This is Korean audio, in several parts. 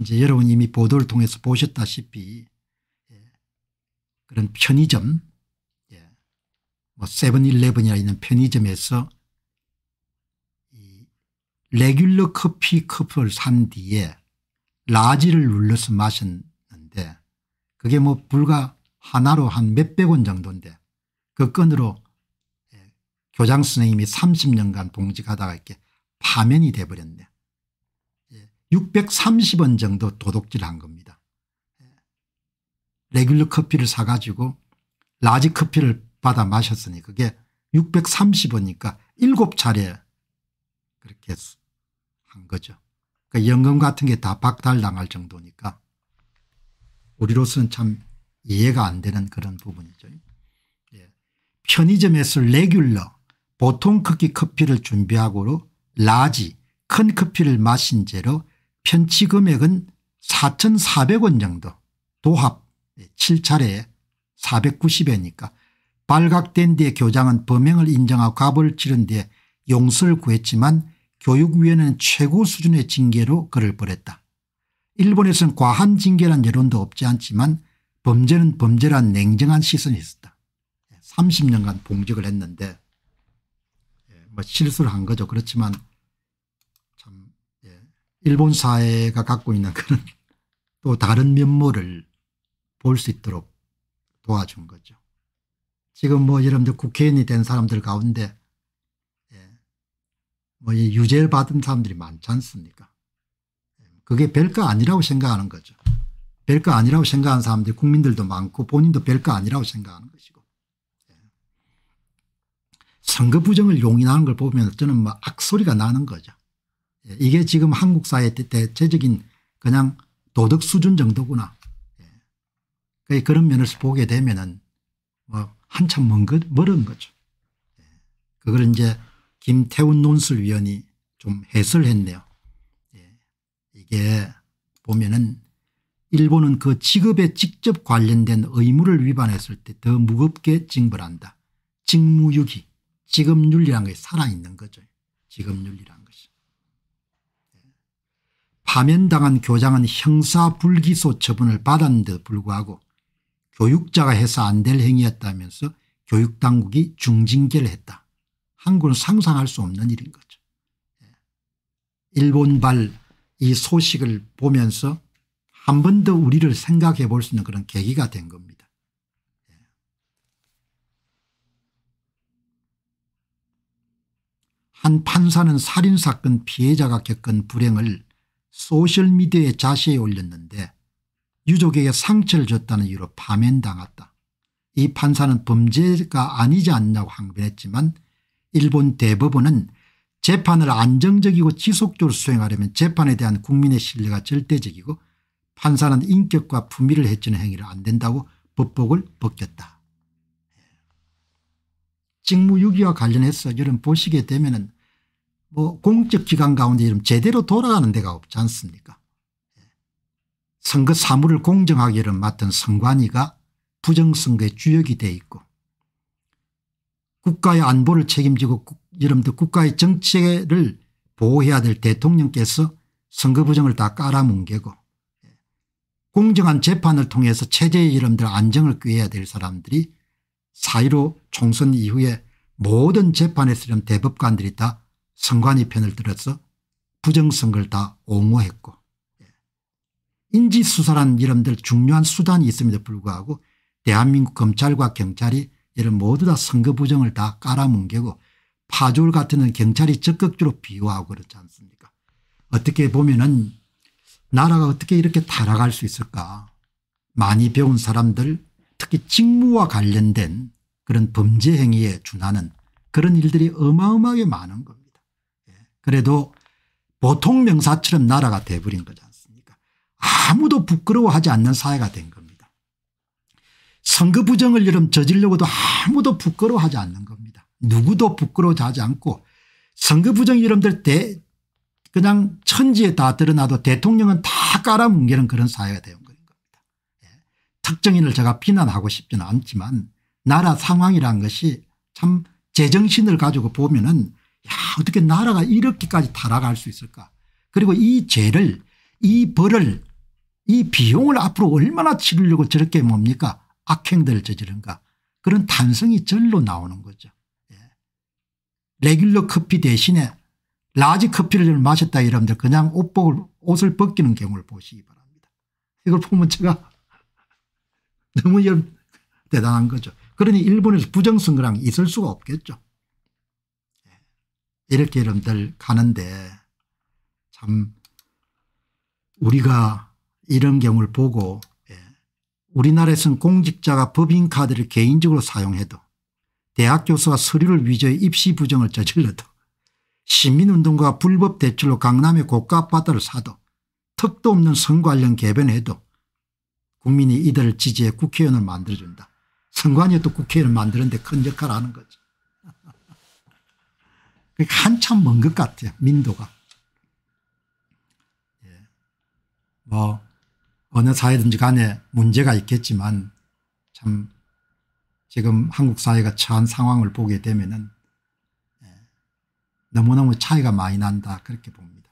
이제 여러분 이미 보도를 통해서 보셨다시피 예, 그런 편의점 예, 뭐 세븐일레븐이나 있는 편의점에서 이 레귤러 커피 컵을 산 뒤에 라지를 눌러서 마셨는데 그게 뭐 불과 하나로 한 몇백 원 정도인데 그 건으로 예, 교장 선생님이 30년간 봉직하다가 이렇게 파면이 돼버렸네. 630원 정도 도둑질한 겁니다. 레귤러 커피를 사가지고 라지 커피를 받아 마셨으니 그게 630원이니까 7차례 그렇게 한 거죠. 그러니까 연금 같은 게 다 박탈당할 정도니까 우리로서는 참 이해가 안 되는 그런 부분이죠. 예. 편의점에서 레귤러 보통 크기 커피를 준비하고 라지 큰 커피를 마신 채로 편취 금액은 4,400원 정도 도합 7차례 예, 490회니까 발각된 뒤에 교장은 범행을 인정하고 값을 치른 뒤에 용서를 구했지만 교육위원회는 최고 수준의 징계로 그를 벌였다. 일본에서는 과한 징계란 여론도 없지 않지만 범죄는 범죄란 냉정한 시선이 있었다. 30년간 예, 봉직을 했는데 예, 뭐 실수를 한 거죠. 그렇지만 일본 사회가 갖고 있는 그런 또 다른 면모를 볼 수 있도록 도와준 거죠. 지금 뭐 여러분들 국회의원이 된 사람들 가운데 예, 뭐이 유죄를 받은 사람들이 많지 않습니까? 그게 별거 아니라고 생각하는 거죠. 별거 아니라고 생각하는 사람들이 국민들도 많고 본인도 별거 아니라고 생각하는 것이고. 예. 선거 부정을 용인하는 걸 보면 저는 뭐 악소리가 나는 거죠. 이게 지금 한국 사회 대체적인 그냥 도덕 수준 정도구나. 예. 그런 면에서 보게 되면은 뭐 한참 먼 것, 멀은 거죠. 예. 그걸 이제 김태훈 논술위원이 좀 해설했네요. 예. 이게 보면은 일본은 그 직업에 직접 관련된 의무를 위반했을 때 더 무겁게 징벌한다. 직무유기, 직업윤리란 것이 살아있는 거죠. 직업윤리란 것이. 파면당한 교장은 형사불기소 처분을 받았는데 불구하고 교육자가 해서 안 될 행위였다면서 교육당국이 중징계를 했다. 한국은 상상할 수 없는 일인 거죠. 예. 일본발 이 소식을 보면서 한 번 더 우리를 생각해 볼 수 있는 그런 계기가 된 겁니다. 예. 한 판사는 살인사건 피해자가 겪은 불행을 소셜미디어에 자세히 올렸는데 유족에게 상처를 줬다는 이유로 파면당했다. 이 판사는 범죄가 아니지 않냐고 항변했지만 일본 대법원은 재판을 안정적이고 지속적으로 수행하려면 재판에 대한 국민의 신뢰가 절대적이고 판사는 인격과 품위를 해치는 행위를 안 된다고 법복을 벗겼다. 직무유기와 관련해서 여러분 보시게 되면 은뭐 공적 기관 가운데 이런 제대로 돌아가는 데가 없지 않습니까 선거 사무를 공정하기 맡은 선관위가 부정선거의 주역이 돼 있고 국가의 안보를 책임지고 여러분들 국가의 정체를 보호해야 될 대통령께서 선거 부정을 다 깔아뭉개고 공정한 재판을 통해서 체제의 이름들 안정을 꾀해야 될 사람들이 사이로 총선 이후에 모든 재판에서 대법관들이 다 선관위 편을 들어서 부정선거를 다 옹호했고 예. 인지수사란 이름들 중요한 수단이 있음에도 불구하고 대한민국 검찰과 경찰이 이를 모두 다 선거 부정을 다 깔아뭉개고 파졸 같은 경찰이 적극적으로 비호하고 그렇지 않습니까 어떻게 보면은 나라가 어떻게 이렇게 타락할 수 있을까 많이 배운 사람들 특히 직무와 관련된 그런 범죄 행위에 준하는 그런 일들이 어마어마하게 많은 겁니다. 그래도 보통 명사처럼 나라가 돼버린 거지 않습니까 아무도 부끄러워하지 않는 사회가 된 겁니다. 선거 부정을 여름 저지려고도 아무도 부끄러워하지 않는 겁니다. 누구도 부끄러워하지 않고 선거 부정 이름들 대 그냥 천지에 다 드러나도 대통령은 다 깔아뭉개는 그런 사회가 되 겁니다. 예. 특정인을 제가 비난하고 싶지는 않지만 나라 상황이란 것이 참 제정신을 가지고 보면은 어떻게 나라가 이렇게까지 타락할 수 있을까 그리고 이 죄를 이 벌을 이 비용을 앞으로 얼마나 치르려고 저렇게 뭡니까 악행들을 저지른가 그런 탄성이 절로 나오는 거죠. 예. 레귤러 커피 대신에 라지 커피를 마셨다 이러면 그냥 옷복을 옷을 벗기는 경우를 보시기 바랍니다. 이걸 보면 제가 너무 대단한 거죠. 그러니 일본에서 부정선거랑 있을 수가 없겠죠. 이렇게 여러분들 가는데 참 우리가 이런 경우를 보고 예, 우리나라에서는 공직자가 법인카드를 개인적으로 사용해도 대학 교수가 서류를 위조해 입시 부정을 저질러도 시민운동과 불법 대출로 강남의 고가 아파트를 사도 턱도 없는 선관련 개변해도 국민이 이들을 지지해 국회의원을 만들어준다. 선관위도 국회의원을 만드는 데 큰 역할을 하는 거죠. 그러니까 한참 먼 것 같아요. 민도가. 예. 뭐 어느 사회든지 간에 문제가 있겠지만 참 지금 한국 사회가 처한 상황을 보게 되면은 예, 너무너무 차이가 많이 난다 그렇게 봅니다.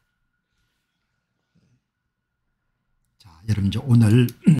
자 여러분 이제 오늘